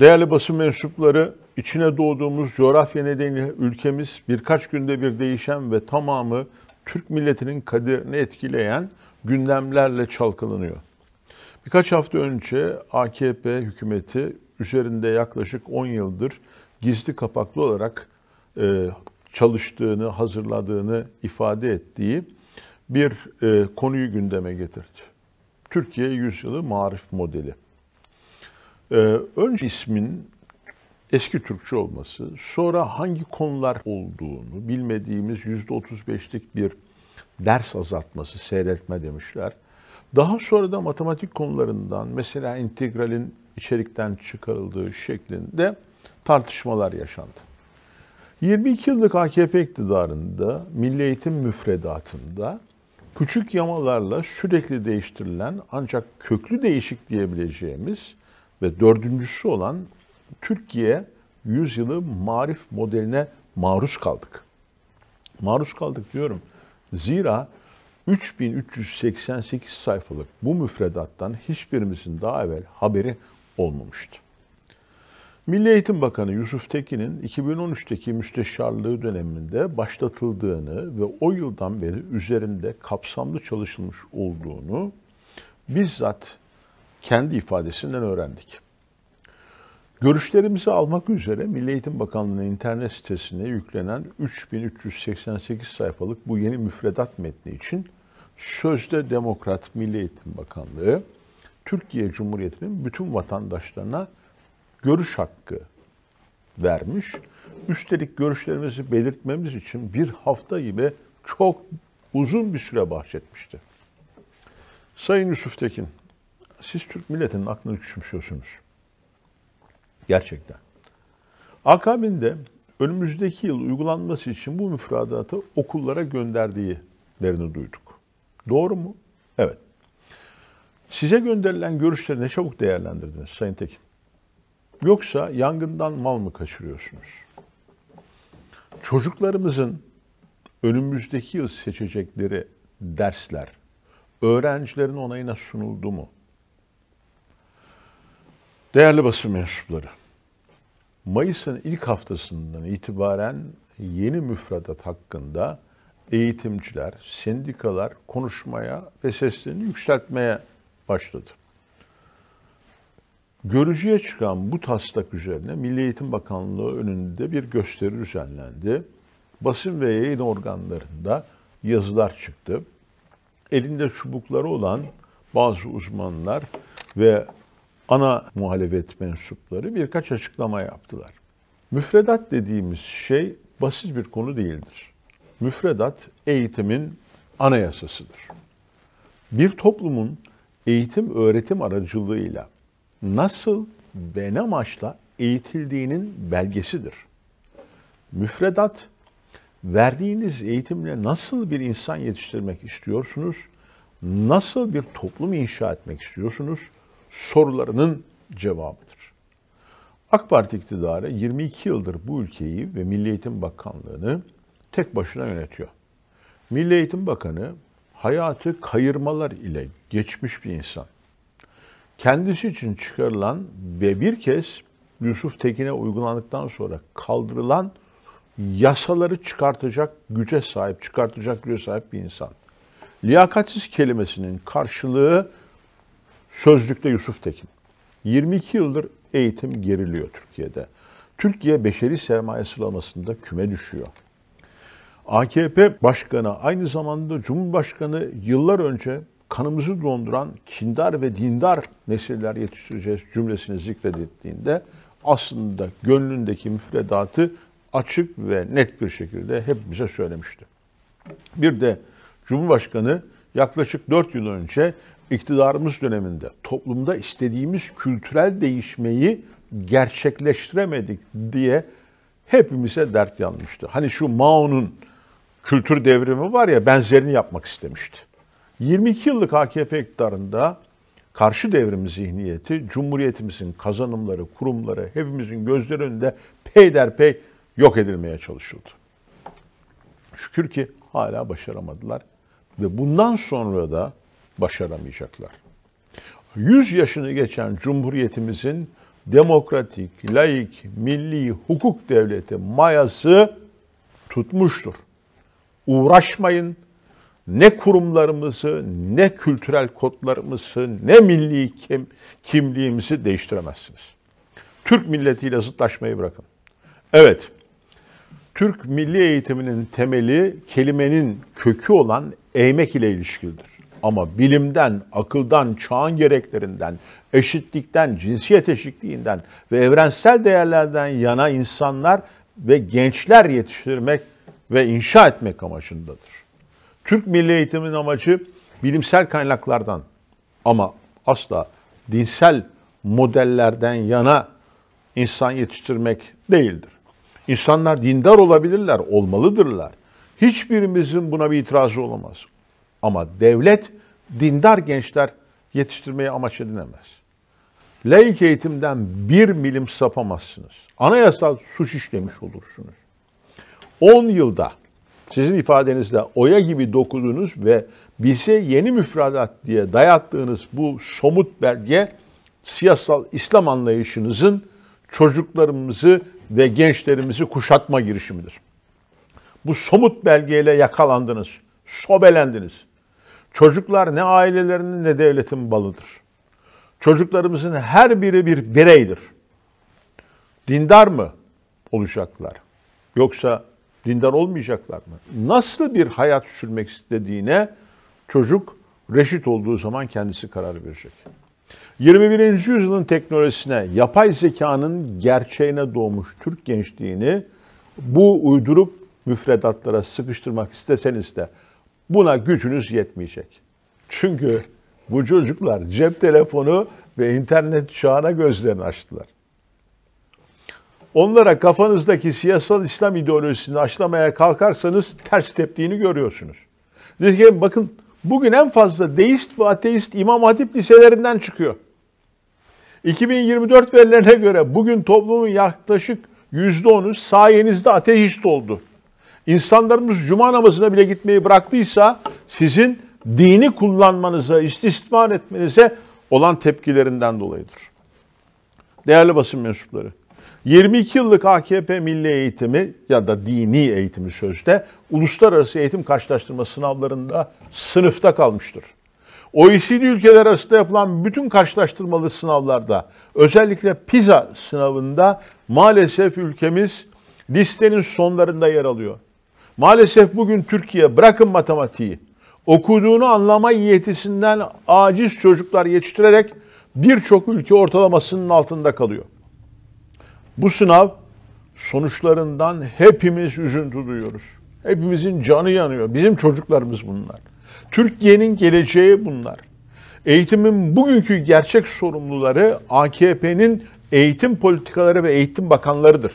Değerli basın mensupları, içine doğduğumuz coğrafya nedeniyle ülkemiz birkaç günde bir değişen ve tamamı Türk milletinin kaderini etkileyen gündemlerle çalkalanıyor. Birkaç hafta önce AKP hükümeti üzerinde yaklaşık 10 yıldır gizli kapaklı olarak e, çalıştığını, hazırladığını ifade ettiği bir e, konuyu gündeme getirdi. Türkiye Yüzyılı Marif Modeli. Ee, önce ismin eski Türkçe olması, sonra hangi konular olduğunu bilmediğimiz yüzde otuz beşlik bir ders azaltması, seyretme demişler. Daha sonra da matematik konularından mesela integralin içerikten çıkarıldığı şeklinde tartışmalar yaşandı. 22 yıllık AKP iktidarında milli eğitim müfredatında küçük yamalarla sürekli değiştirilen ancak köklü değişik diyebileceğimiz ve dördüncüsü olan Türkiye yüzyılı marif modeline maruz kaldık. Maruz kaldık diyorum. Zira 3388 sayfalık bu müfredattan hiçbirimizin daha evvel haberi olmamıştı. Milli Eğitim Bakanı Yusuf Tekin'in 2013'teki müsteşarlığı döneminde başlatıldığını ve o yıldan beri üzerinde kapsamlı çalışılmış olduğunu bizzat kendi ifadesinden öğrendik. Görüşlerimizi almak üzere Milli Eğitim Bakanlığı'nın internet sitesine yüklenen 3388 sayfalık bu yeni müfredat metni için sözde Demokrat Milli Eğitim Bakanlığı, Türkiye Cumhuriyeti'nin bütün vatandaşlarına görüş hakkı vermiş. Üstelik görüşlerimizi belirtmemiz için bir hafta gibi çok uzun bir süre bahsetmişti. Sayın Yusuf Tekin, siz Türk milletinin aklını küçümsüyorsunuz. Gerçekten. Akabinde önümüzdeki yıl uygulanması için bu müfredatı okullara gönderdiğilerini duyduk. Doğru mu? Evet. Size gönderilen görüşleri ne çabuk değerlendirdiniz Sayın Tekin? Yoksa yangından mal mı kaçırıyorsunuz? Çocuklarımızın önümüzdeki yıl seçecekleri dersler öğrencilerin onayına sunuldu mu? Değerli basın mensupları, Mayıs'ın ilk haftasından itibaren yeni müfredat hakkında eğitimciler, sendikalar konuşmaya ve seslerini yükseltmeye başladı. Görücüye çıkan bu taslak üzerine Milli Eğitim Bakanlığı önünde bir gösteri düzenlendi. Basın ve yayın organlarında yazılar çıktı. Elinde çubukları olan bazı uzmanlar ve ana muhalefet mensupları birkaç açıklama yaptılar. Müfredat dediğimiz şey basit bir konu değildir. Müfredat eğitimin anayasasıdır. Bir toplumun eğitim öğretim aracılığıyla nasıl ve ne amaçla eğitildiğinin belgesidir. Müfredat verdiğiniz eğitimle nasıl bir insan yetiştirmek istiyorsunuz? Nasıl bir toplum inşa etmek istiyorsunuz? sorularının cevabıdır. AK Parti iktidarı 22 yıldır bu ülkeyi ve Milli Eğitim Bakanlığı'nı tek başına yönetiyor. Milli Eğitim Bakanı hayatı kayırmalar ile geçmiş bir insan. Kendisi için çıkarılan ve bir kez Yusuf Tekin'e uygulandıktan sonra kaldırılan yasaları çıkartacak güce sahip, çıkartacak güce sahip bir insan. Liyakatsiz kelimesinin karşılığı Sözlükte Yusuf Tekin. 22 yıldır eğitim geriliyor Türkiye'de. Türkiye beşeri sermaye sıralamasında küme düşüyor. AKP başkanı aynı zamanda Cumhurbaşkanı yıllar önce kanımızı donduran kindar ve dindar nesiller yetiştireceğiz cümlesini zikredettiğinde aslında gönlündeki müfredatı açık ve net bir şekilde hep bize söylemişti. Bir de Cumhurbaşkanı yaklaşık 4 yıl önce iktidarımız döneminde toplumda istediğimiz kültürel değişmeyi gerçekleştiremedik diye hepimize dert yanmıştı. Hani şu Mao'nun kültür devrimi var ya benzerini yapmak istemişti. 22 yıllık AKP iktidarında karşı devrim zihniyeti Cumhuriyetimizin kazanımları, kurumları hepimizin gözleri önünde peyderpey yok edilmeye çalışıldı. Şükür ki hala başaramadılar. Ve bundan sonra da başaramayacaklar. 100 yaşını geçen Cumhuriyetimizin demokratik, laik, milli hukuk devleti mayası tutmuştur. Uğraşmayın. Ne kurumlarımızı, ne kültürel kodlarımızı, ne milli kim, kimliğimizi değiştiremezsiniz. Türk milletiyle zıtlaşmayı bırakın. Evet, Türk milli eğitiminin temeli kelimenin kökü olan eğmek ile ilişkilidir. Ama bilimden, akıldan, çağın gereklerinden, eşitlikten, cinsiyet eşitliğinden ve evrensel değerlerden yana insanlar ve gençler yetiştirmek ve inşa etmek amacındadır. Türk milli eğitimin amacı bilimsel kaynaklardan ama asla dinsel modellerden yana insan yetiştirmek değildir. İnsanlar dindar olabilirler, olmalıdırlar. Hiçbirimizin buna bir itirazı olamaz. Ama devlet dindar gençler yetiştirmeyi amaç edinemez. Laik eğitimden bir milim sapamazsınız. Anayasal suç işlemiş olursunuz. 10 yılda sizin ifadenizle oya gibi dokuduğunuz ve bize yeni müfredat diye dayattığınız bu somut belge siyasal İslam anlayışınızın çocuklarımızı ve gençlerimizi kuşatma girişimidir. Bu somut belgeyle yakalandınız, sobelendiniz. Çocuklar ne ailelerinin ne devletin balıdır. Çocuklarımızın her biri bir bireydir. Dindar mı olacaklar? Yoksa dindar olmayacaklar mı? Nasıl bir hayat sürmek istediğine çocuk reşit olduğu zaman kendisi karar verecek. 21. yüzyılın teknolojisine, yapay zekanın gerçeğine doğmuş Türk gençliğini bu uydurup müfredatlara sıkıştırmak isteseniz de Buna gücünüz yetmeyecek. Çünkü bu çocuklar cep telefonu ve internet çağına gözlerini açtılar. Onlara kafanızdaki siyasal İslam ideolojisini aşılamaya kalkarsanız ters teptiğini görüyorsunuz. Nitekim bakın bugün en fazla deist ve ateist imam hatip liselerinden çıkıyor. 2024 verilerine göre bugün toplumun yaklaşık %10'u sayenizde ateist oldu insanlarımız cuma namazına bile gitmeyi bıraktıysa sizin dini kullanmanıza, istismar etmenize olan tepkilerinden dolayıdır. Değerli basın mensupları, 22 yıllık AKP milli eğitimi ya da dini eğitimi sözde uluslararası eğitim karşılaştırma sınavlarında sınıfta kalmıştır. OECD ülkeler arasında yapılan bütün karşılaştırmalı sınavlarda özellikle PISA sınavında maalesef ülkemiz listenin sonlarında yer alıyor. Maalesef bugün Türkiye bırakın matematiği okuduğunu anlama yetisinden aciz çocuklar yetiştirerek birçok ülke ortalamasının altında kalıyor. Bu sınav sonuçlarından hepimiz üzüntü duyuyoruz. Hepimizin canı yanıyor. Bizim çocuklarımız bunlar. Türkiye'nin geleceği bunlar. Eğitimin bugünkü gerçek sorumluları AKP'nin eğitim politikaları ve eğitim bakanlarıdır.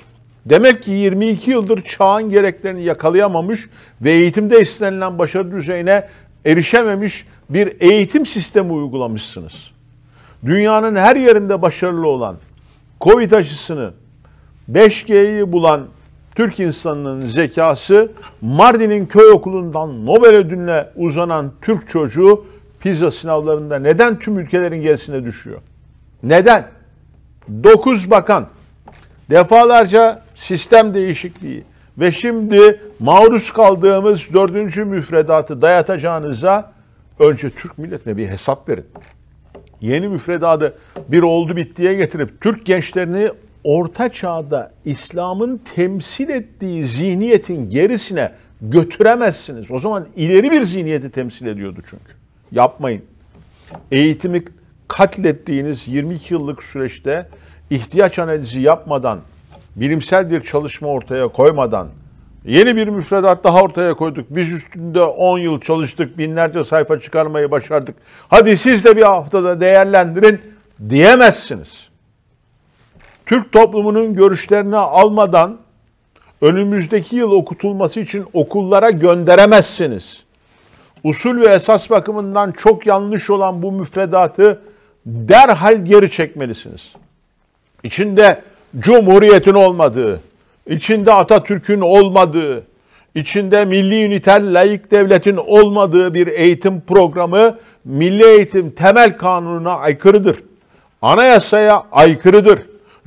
Demek ki 22 yıldır çağın gereklerini yakalayamamış ve eğitimde istenilen başarı düzeyine erişememiş bir eğitim sistemi uygulamışsınız. Dünyanın her yerinde başarılı olan, Covid aşısını, 5G'yi bulan Türk insanının zekası Mardin'in köy okulundan Nobel ödülüne uzanan Türk çocuğu pizza sınavlarında neden tüm ülkelerin gerisine düşüyor? Neden? 9 bakan defalarca sistem değişikliği ve şimdi maruz kaldığımız dördüncü müfredatı dayatacağınıza önce Türk milletine bir hesap verin. Yeni müfredatı bir oldu bittiye getirip Türk gençlerini orta çağda İslam'ın temsil ettiği zihniyetin gerisine götüremezsiniz. O zaman ileri bir zihniyeti temsil ediyordu çünkü. Yapmayın. Eğitimi katlettiğiniz 22 yıllık süreçte ihtiyaç analizi yapmadan bilimsel bir çalışma ortaya koymadan yeni bir müfredat daha ortaya koyduk. Biz üstünde 10 yıl çalıştık, binlerce sayfa çıkarmayı başardık. Hadi siz de bir haftada değerlendirin diyemezsiniz. Türk toplumunun görüşlerini almadan önümüzdeki yıl okutulması için okullara gönderemezsiniz. Usul ve esas bakımından çok yanlış olan bu müfredatı derhal geri çekmelisiniz. İçinde Cumhuriyetin olmadığı, içinde Atatürk'ün olmadığı, içinde milli üniter layık devletin olmadığı bir eğitim programı milli eğitim temel kanununa aykırıdır. Anayasaya aykırıdır.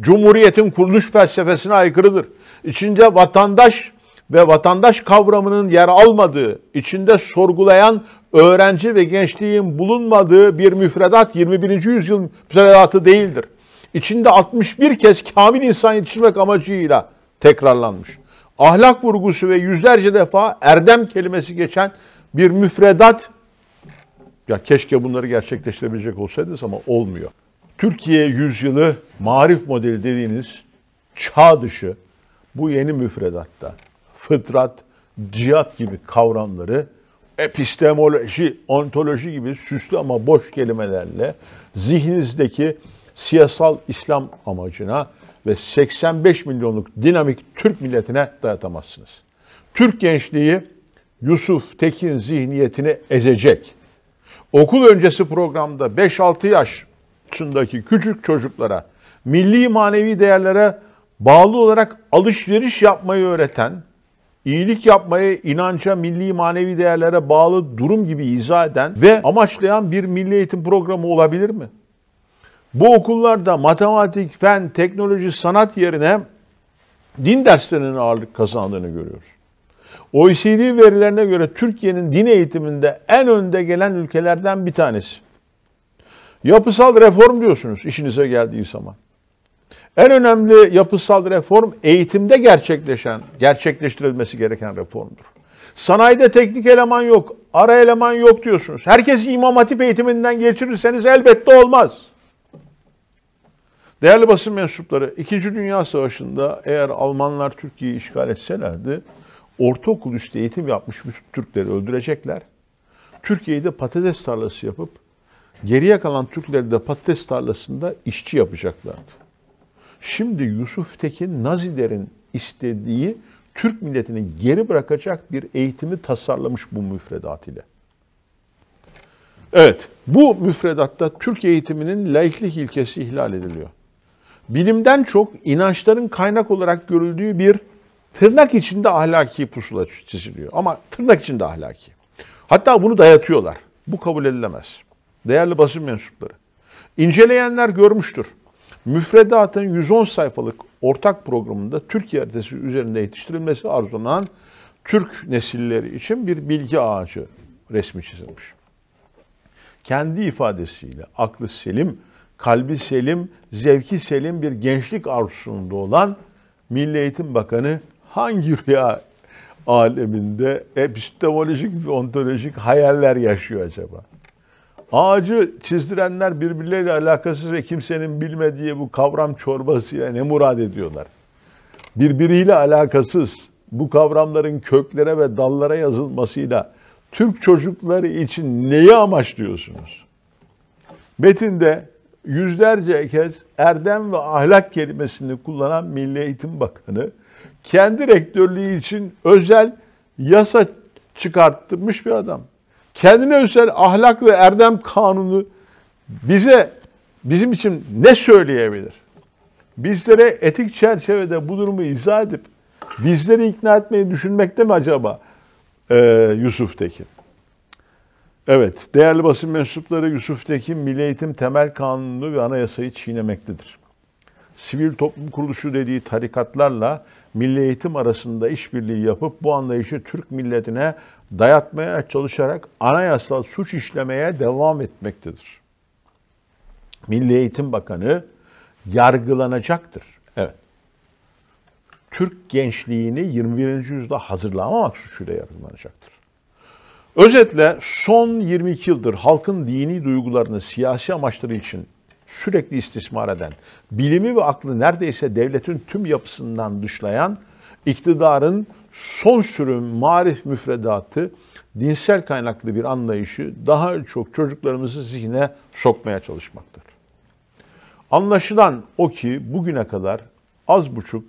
Cumhuriyetin kuruluş felsefesine aykırıdır. İçinde vatandaş ve vatandaş kavramının yer almadığı, içinde sorgulayan öğrenci ve gençliğin bulunmadığı bir müfredat 21. yüzyıl müfredatı değildir içinde 61 kez kamil insan yetiştirmek amacıyla tekrarlanmış. Ahlak vurgusu ve yüzlerce defa erdem kelimesi geçen bir müfredat ya keşke bunları gerçekleştirebilecek olsaydınız ama olmuyor. Türkiye yüzyılı marif modeli dediğiniz çağ dışı bu yeni müfredatta fıtrat, cihat gibi kavramları epistemoloji, ontoloji gibi süslü ama boş kelimelerle zihninizdeki siyasal İslam amacına ve 85 milyonluk dinamik Türk milletine dayatamazsınız. Türk gençliği Yusuf Tekin zihniyetini ezecek. Okul öncesi programda 5-6 yaş yaşındaki küçük çocuklara milli manevi değerlere bağlı olarak alışveriş yapmayı öğreten, iyilik yapmayı inanca, milli manevi değerlere bağlı durum gibi izah eden ve amaçlayan bir milli eğitim programı olabilir mi? Bu okullarda matematik, fen, teknoloji, sanat yerine din derslerinin ağırlık kazandığını görüyoruz. OECD verilerine göre Türkiye'nin din eğitiminde en önde gelen ülkelerden bir tanesi. Yapısal reform diyorsunuz işinize geldiği zaman. En önemli yapısal reform eğitimde gerçekleşen, gerçekleştirilmesi gereken reformdur. Sanayide teknik eleman yok, ara eleman yok diyorsunuz. Herkes imam hatip eğitiminden geçirirseniz elbette olmaz. Değerli basın mensupları, İkinci Dünya Savaşı'nda eğer Almanlar Türkiye'yi işgal etselerdi, ortaokul üstü eğitim yapmış bütün Türkleri öldürecekler. Türkiye'yi de patates tarlası yapıp geriye kalan Türkleri de patates tarlasında işçi yapacaklardı. Şimdi Yusuf Tekin Nazilerin istediği Türk milletini geri bırakacak bir eğitimi tasarlamış bu müfredat ile. Evet, bu müfredatta Türk eğitiminin laiklik ilkesi ihlal ediliyor bilimden çok inançların kaynak olarak görüldüğü bir tırnak içinde ahlaki pusula çiziliyor. Ama tırnak içinde ahlaki. Hatta bunu dayatıyorlar. Bu kabul edilemez. Değerli basın mensupları. İnceleyenler görmüştür. Müfredatın 110 sayfalık ortak programında Türkiye haritası üzerinde yetiştirilmesi arzulanan Türk nesilleri için bir bilgi ağacı resmi çizilmiş. Kendi ifadesiyle aklı selim kalbi selim, zevki selim bir gençlik arzusunda olan Milli Eğitim Bakanı hangi rüya aleminde epistemolojik ve ontolojik hayaller yaşıyor acaba? Ağacı çizdirenler birbirleriyle alakasız ve kimsenin bilmediği bu kavram çorbasıyla ne murad ediyorlar? Birbiriyle alakasız bu kavramların köklere ve dallara yazılmasıyla Türk çocukları için neyi amaçlıyorsunuz? Metinde yüzlerce kez erdem ve ahlak kelimesini kullanan Milli Eğitim Bakanı kendi rektörlüğü için özel yasa çıkarttırmış bir adam. Kendine özel ahlak ve erdem kanunu bize bizim için ne söyleyebilir? Bizlere etik çerçevede bu durumu izah edip bizleri ikna etmeyi düşünmekte mi acaba e, Yusuf Tekin? Evet, değerli basın mensupları Yusuf Tekin, Milli Eğitim Temel Kanunu ve Anayasayı çiğnemektedir. Sivil toplum kuruluşu dediği tarikatlarla milli eğitim arasında işbirliği yapıp bu anlayışı Türk milletine dayatmaya çalışarak anayasal suç işlemeye devam etmektedir. Milli Eğitim Bakanı yargılanacaktır. Evet. Türk gençliğini 21. yüzyılda hazırlamamak suçuyla yargılanacaktır. Özetle son 22 yıldır halkın dini duygularını siyasi amaçları için sürekli istismar eden, bilimi ve aklı neredeyse devletin tüm yapısından dışlayan, iktidarın son sürüm marif müfredatı, dinsel kaynaklı bir anlayışı daha çok çocuklarımızı zihne sokmaya çalışmaktır. Anlaşılan o ki bugüne kadar az buçuk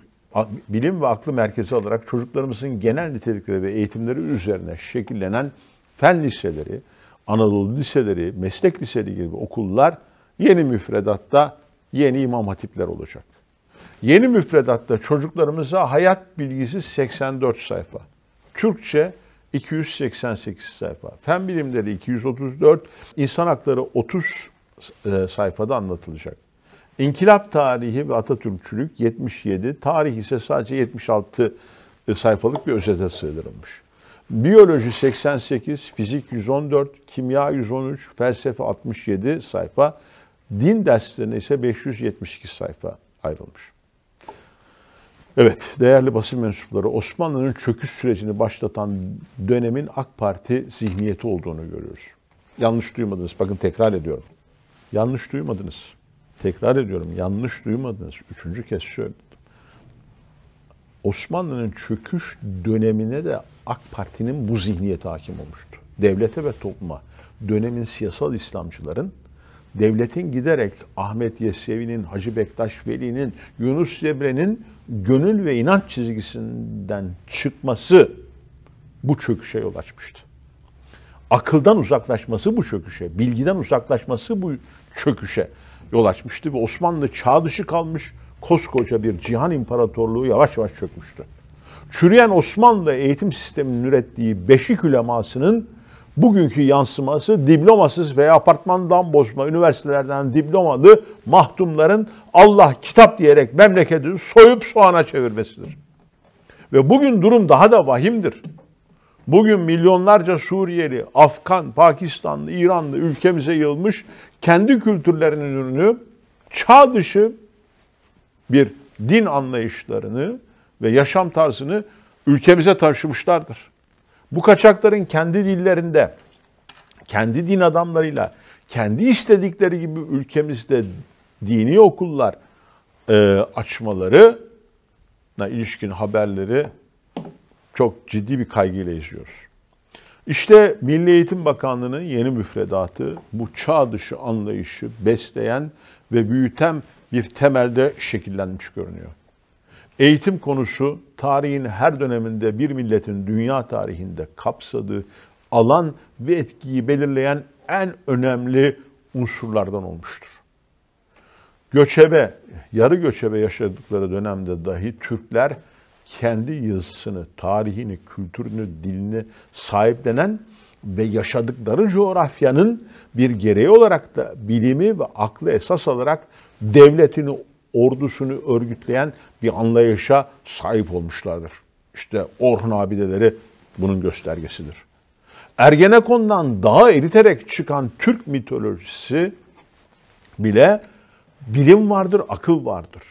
bilim ve aklı merkezi olarak çocuklarımızın genel nitelikleri ve eğitimleri üzerine şekillenen fen liseleri, Anadolu liseleri, meslek liseleri gibi okullar yeni müfredatta yeni imam hatipler olacak. Yeni müfredatta çocuklarımıza hayat bilgisi 84 sayfa. Türkçe 288 sayfa. Fen bilimleri 234, insan hakları 30 e, sayfada anlatılacak. İnkılap tarihi ve Atatürkçülük 77, tarih ise sadece 76 e, sayfalık bir özete sığdırılmış. Biyoloji 88, fizik 114, kimya 113, felsefe 67 sayfa. Din derslerine ise 572 sayfa ayrılmış. Evet, değerli basın mensupları Osmanlı'nın çöküş sürecini başlatan dönemin AK Parti zihniyeti olduğunu görüyoruz. Yanlış duymadınız. Bakın tekrar ediyorum. Yanlış duymadınız. Tekrar ediyorum. Yanlış duymadınız. Üçüncü kez söylüyorum. Osmanlı'nın çöküş dönemine de AK Parti'nin bu zihniyet hakim olmuştu. Devlete ve topluma dönemin siyasal İslamcıların devletin giderek Ahmet Yesevi'nin, Hacı Bektaş Veli'nin, Yunus Cebre'nin gönül ve inanç çizgisinden çıkması bu çöküşe yol açmıştı. Akıldan uzaklaşması bu çöküşe, bilgiden uzaklaşması bu çöküşe yol açmıştı ve Osmanlı çağ dışı kalmış, koskoca bir cihan imparatorluğu yavaş yavaş çökmüştü. Çürüyen Osmanlı eğitim sisteminin ürettiği beşik ülemasının bugünkü yansıması diplomasız veya apartmandan bozma üniversitelerden diplomalı mahtumların Allah kitap diyerek memleketi soyup soğana çevirmesidir. Ve bugün durum daha da vahimdir. Bugün milyonlarca Suriyeli, Afgan, Pakistanlı, İranlı ülkemize yığılmış kendi kültürlerinin ürünü çağ dışı bir din anlayışlarını ve yaşam tarzını ülkemize taşımışlardır. Bu kaçakların kendi dillerinde, kendi din adamlarıyla, kendi istedikleri gibi ülkemizde dini okullar e, açmalarına ilişkin haberleri çok ciddi bir kaygıyla izliyoruz. İşte Milli Eğitim Bakanlığı'nın yeni müfredatı bu çağ dışı anlayışı besleyen ve büyüten bir temelde şekillenmiş görünüyor. Eğitim konusu tarihin her döneminde bir milletin dünya tarihinde kapsadığı alan ve etkiyi belirleyen en önemli unsurlardan olmuştur. Göçebe, yarı göçebe yaşadıkları dönemde dahi Türkler kendi yazısını, tarihini, kültürünü, dilini sahiplenen ve yaşadıkları coğrafyanın bir gereği olarak da bilimi ve aklı esas alarak devletini, ordusunu örgütleyen bir anlayışa sahip olmuşlardır. İşte Orhun abideleri bunun göstergesidir. Ergenekon'dan daha eriterek çıkan Türk mitolojisi bile bilim vardır, akıl vardır.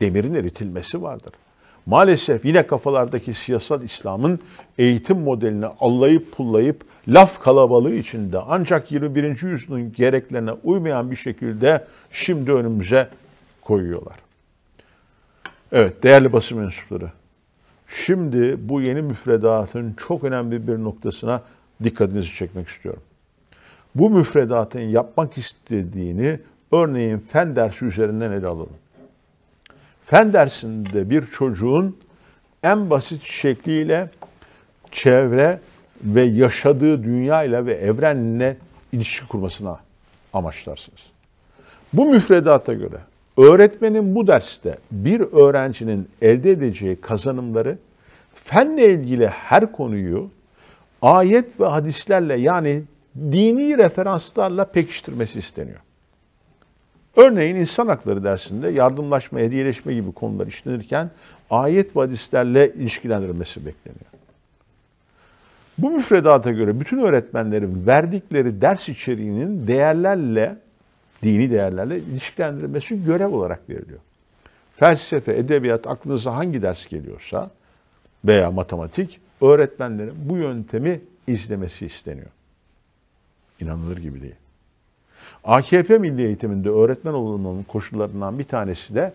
Demirin eritilmesi vardır maalesef yine kafalardaki siyasal İslam'ın eğitim modelini allayıp pullayıp laf kalabalığı içinde ancak 21. yüzyılın gereklerine uymayan bir şekilde şimdi önümüze koyuyorlar. Evet değerli basın mensupları. Şimdi bu yeni müfredatın çok önemli bir noktasına dikkatinizi çekmek istiyorum. Bu müfredatın yapmak istediğini örneğin fen dersi üzerinden ele alalım fen dersinde bir çocuğun en basit şekliyle çevre ve yaşadığı dünya ile ve evrenle ilişki kurmasına amaçlarsınız. Bu müfredata göre öğretmenin bu derste bir öğrencinin elde edeceği kazanımları fenle ilgili her konuyu ayet ve hadislerle yani dini referanslarla pekiştirmesi isteniyor. Örneğin insan hakları dersinde yardımlaşma, hediyeleşme gibi konular işlenirken ayet ve hadislerle ilişkilendirilmesi bekleniyor. Bu müfredata göre bütün öğretmenlerin verdikleri ders içeriğinin değerlerle, dini değerlerle ilişkilendirilmesi görev olarak veriliyor. Felsefe, edebiyat aklınıza hangi ders geliyorsa veya matematik öğretmenlerin bu yöntemi izlemesi isteniyor. İnanılır gibi değil. AKP Milli Eğitiminde öğretmen olmanın koşullarından bir tanesi de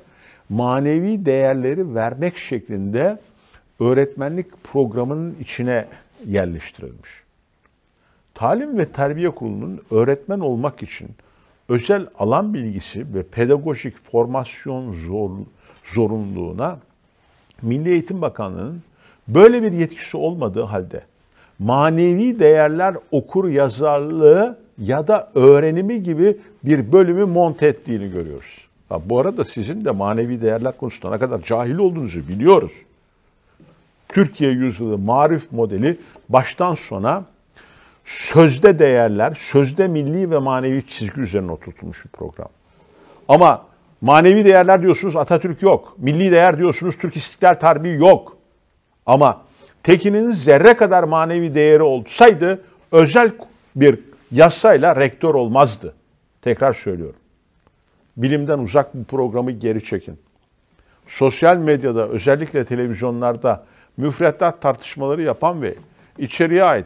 manevi değerleri vermek şeklinde öğretmenlik programının içine yerleştirilmiş. Talim ve Terbiye Kurulu'nun öğretmen olmak için özel alan bilgisi ve pedagojik formasyon zor, zorunluluğuna Milli Eğitim Bakanlığı'nın böyle bir yetkisi olmadığı halde manevi değerler okur yazarlığı ya da öğrenimi gibi bir bölümü monte ettiğini görüyoruz. Ha, bu arada sizin de manevi değerler konusunda ne kadar cahil olduğunuzu biliyoruz. Türkiye yüzyılı marif modeli baştan sona sözde değerler, sözde milli ve manevi çizgi üzerine oturtulmuş bir program. Ama manevi değerler diyorsunuz Atatürk yok. Milli değer diyorsunuz Türk İstiklal Harbi yok. Ama Tekin'in zerre kadar manevi değeri olsaydı özel bir Yazsayla rektör olmazdı. Tekrar söylüyorum. Bilimden uzak bu programı geri çekin. Sosyal medyada özellikle televizyonlarda müfredat tartışmaları yapan ve içeriye ait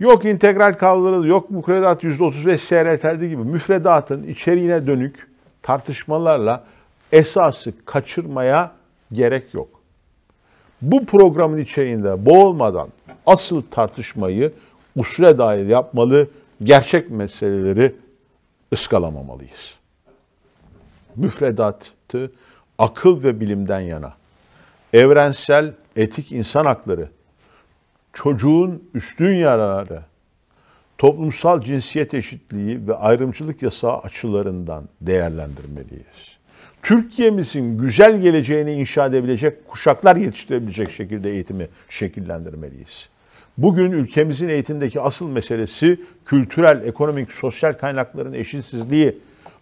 yok integral kaldırıldı, yok mukredat %35 seyreteldi gibi müfredatın içeriğine dönük tartışmalarla esası kaçırmaya gerek yok. Bu programın içeriğinde boğulmadan asıl tartışmayı usule dair yapmalı gerçek meseleleri ıskalamamalıyız. Müfredatı akıl ve bilimden yana, evrensel etik insan hakları, çocuğun üstün yararı, toplumsal cinsiyet eşitliği ve ayrımcılık yasağı açılarından değerlendirmeliyiz. Türkiye'mizin güzel geleceğini inşa edebilecek, kuşaklar yetiştirebilecek şekilde eğitimi şekillendirmeliyiz. Bugün ülkemizin eğitimdeki asıl meselesi kültürel, ekonomik, sosyal kaynakların eşitsizliği,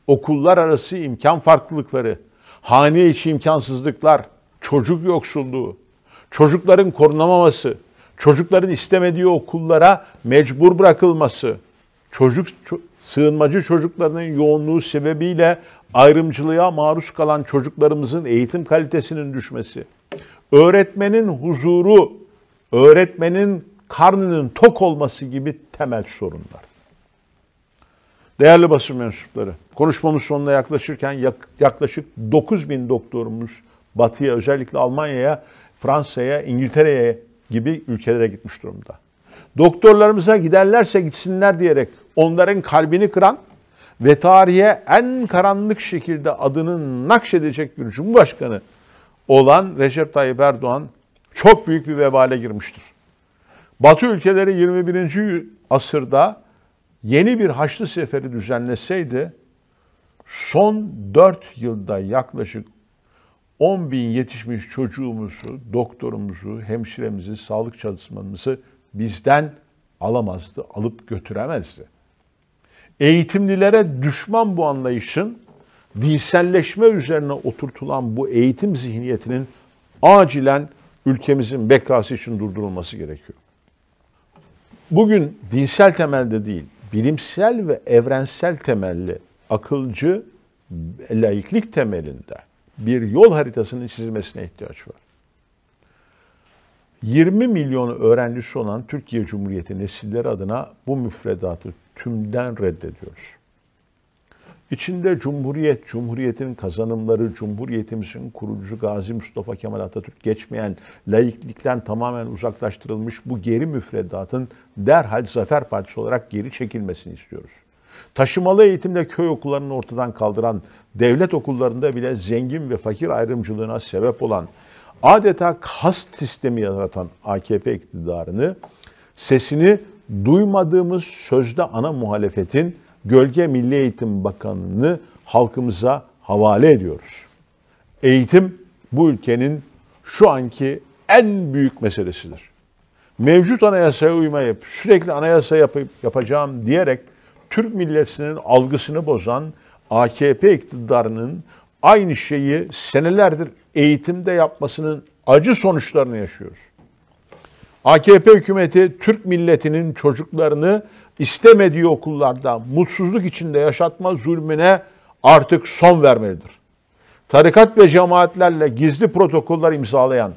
okullar arası imkan farklılıkları, hane içi imkansızlıklar, çocuk yoksulluğu, çocukların korunamaması, çocukların istemediği okullara mecbur bırakılması, çocuk sığınmacı çocuklarının yoğunluğu sebebiyle ayrımcılığa maruz kalan çocuklarımızın eğitim kalitesinin düşmesi, öğretmenin huzuru, öğretmenin karnının tok olması gibi temel sorunlar. Değerli basın mensupları, konuşmamız sonuna yaklaşırken yaklaşık 9 bin doktorumuz Batı'ya, özellikle Almanya'ya, Fransa'ya, İngiltere'ye gibi ülkelere gitmiş durumda. Doktorlarımıza giderlerse gitsinler diyerek onların kalbini kıran ve tarihe en karanlık şekilde adını nakşedecek bir cumhurbaşkanı olan Recep Tayyip Erdoğan çok büyük bir vebale girmiştir. Batı ülkeleri 21. asırda yeni bir Haçlı Seferi düzenleseydi son 4 yılda yaklaşık 10 bin yetişmiş çocuğumuzu, doktorumuzu, hemşiremizi, sağlık çalışmanımızı bizden alamazdı, alıp götüremezdi. Eğitimlilere düşman bu anlayışın dinselleşme üzerine oturtulan bu eğitim zihniyetinin acilen ülkemizin bekası için durdurulması gerekiyor bugün dinsel temelde değil, bilimsel ve evrensel temelli akılcı laiklik temelinde bir yol haritasının çizilmesine ihtiyaç var. 20 milyon öğrencisi olan Türkiye Cumhuriyeti nesilleri adına bu müfredatı tümden reddediyoruz. İçinde Cumhuriyet, Cumhuriyet'in kazanımları, Cumhuriyetimizin kurucu Gazi Mustafa Kemal Atatürk geçmeyen, laiklikten tamamen uzaklaştırılmış bu geri müfredatın derhal Zafer Partisi olarak geri çekilmesini istiyoruz. Taşımalı eğitimle köy okullarını ortadan kaldıran, devlet okullarında bile zengin ve fakir ayrımcılığına sebep olan, adeta kast sistemi yaratan AKP iktidarını, sesini duymadığımız sözde ana muhalefetin Gölge Milli Eğitim bakanını halkımıza havale ediyoruz. Eğitim bu ülkenin şu anki en büyük meselesidir. Mevcut anayasaya uymayıp sürekli anayasa yapıp, yapacağım diyerek Türk milletinin algısını bozan AKP iktidarının aynı şeyi senelerdir eğitimde yapmasının acı sonuçlarını yaşıyoruz. AKP hükümeti Türk milletinin çocuklarını istemediği okullarda mutsuzluk içinde yaşatma zulmüne artık son vermelidir. Tarikat ve cemaatlerle gizli protokoller imzalayan,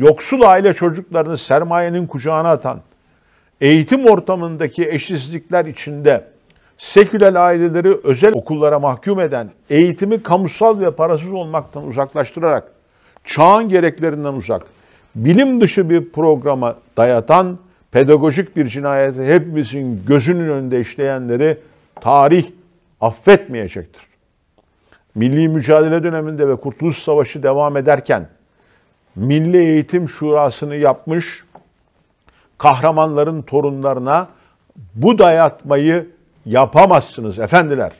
yoksul aile çocuklarını sermayenin kucağına atan, eğitim ortamındaki eşitsizlikler içinde seküler aileleri özel okullara mahkum eden, eğitimi kamusal ve parasız olmaktan uzaklaştırarak, çağın gereklerinden uzak, bilim dışı bir programa dayatan pedagojik bir cinayeti hepimizin gözünün önünde işleyenleri tarih affetmeyecektir. Milli mücadele döneminde ve Kurtuluş Savaşı devam ederken Milli Eğitim Şurası'nı yapmış kahramanların torunlarına bu dayatmayı yapamazsınız efendiler.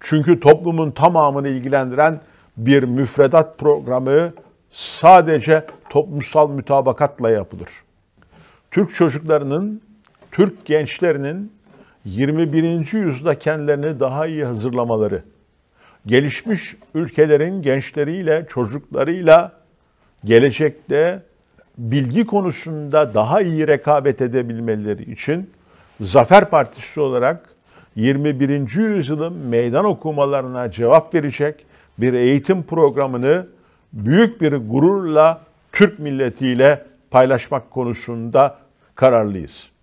Çünkü toplumun tamamını ilgilendiren bir müfredat programı sadece toplumsal mütabakatla yapılır. Türk çocuklarının, Türk gençlerinin 21. yüzyılda kendilerini daha iyi hazırlamaları, gelişmiş ülkelerin gençleriyle, çocuklarıyla gelecekte bilgi konusunda daha iyi rekabet edebilmeleri için Zafer Partisi olarak 21. yüzyılın meydan okumalarına cevap verecek bir eğitim programını büyük bir gururla Türk milletiyle paylaşmak konusunda kararlıyız.